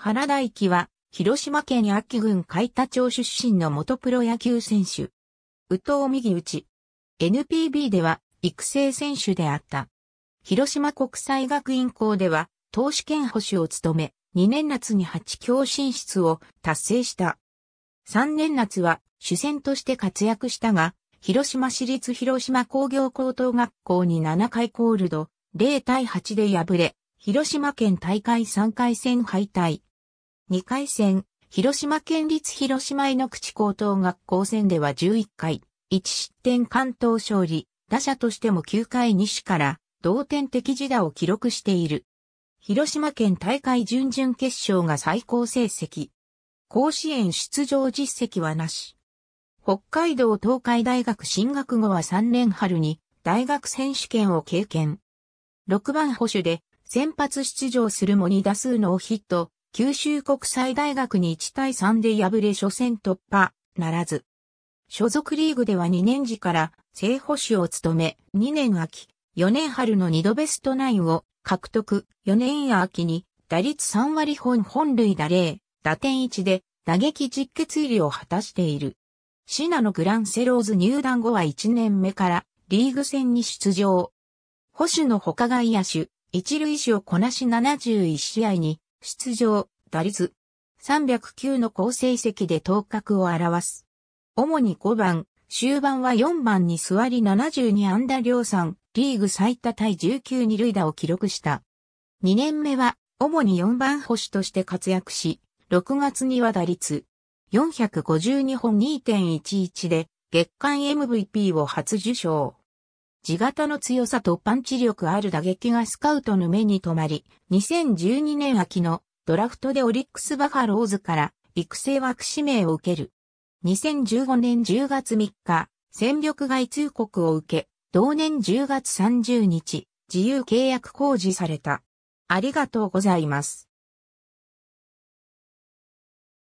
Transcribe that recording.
原大輝は、広島県秋郡海田町出身の元プロ野球選手。宇藤右打ち。NPB では、育成選手であった。広島国際学院校では、投手兼保守を務め、2年夏に8強進出を達成した。3年夏は主戦として活躍したが、広島市立広島工業高等学校に7回コールド、0対8で敗れ、広島県大会3回戦敗退。2回戦、広島県立広島井の口高等学校戦では11回、1失点関東勝利、打者としても9回西から同点的自打を記録している。広島県大会準々決勝が最高成績。甲子園出場実績はなし。北海道東海大学進学後は3年春に大学選手権を経験。6番保守で先発出場するも2打数のヒット、九州国際大学に1対3で敗れ初戦突破ならず。所属リーグでは2年時から正捕手を務め、2年秋、4年春の2度ベストナインを獲得、4年秋に打率3割本本塁打0、打点1で打撃実決入りを果たしている。シナのグランセローズ入団後は1年目からリーグ戦に出場。捕手の他外野手、一塁手をこなし71試合に出場、打率。309の高成績で頭角を表す。主に5番、終盤は4番に座り72安打量産、リーグ最多対19二塁打を記録した。2年目は、主に4番捕手として活躍し、6月には打率452本2.11で月間 MVP を初受賞。地型の強さとパンチ力ある打撃がスカウトの目に留まり、2012年秋のドラフトでオリックスバファローズから育成枠指名を受ける。2015年10月3日、戦力外通告を受け、同年10月30日、自由契約公示された。ありがとうございます。